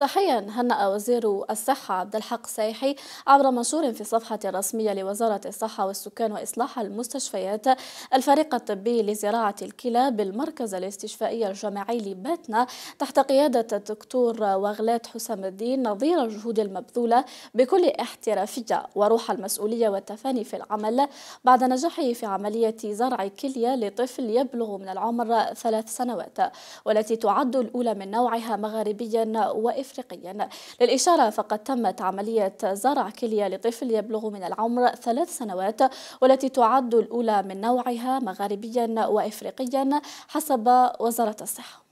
صحيا هنأ وزير الصحة عبد الحق سيحي عبر منشور في صفحة رسمية لوزارة الصحة والسكان وإصلاح المستشفيات الفريق الطبي لزراعة الكلى بالمركز الاستشفائي الجامعي لباتنا تحت قيادة الدكتور وغلات حسام الدين نظير الجهود المبذولة بكل احترافية وروح المسؤولية والتفاني في العمل بعد نجاحه في عملية زرع كلية لطفل يبلغ من العمر ثلاث سنوات والتي تعد الأولى من نوعها مغاربيا وإفريقيا إفريقيا للإشارة فقد تمت عملية زرع كلية لطفل يبلغ من العمر ثلاث سنوات والتي تعد الأولى من نوعها مغاربيا وإفريقيا حسب وزارة الصحة